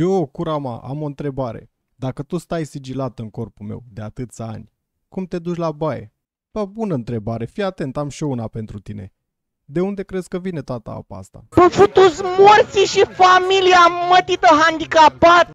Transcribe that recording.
Eu, curama, am o întrebare. Dacă tu stai sigilat în corpul meu de atâția ani, cum te duci la baie? Pa bună întrebare, fii atent, am și eu una pentru tine. De unde crezi că vine tata apa asta? Bă, futu morții și familia mătită handicapat!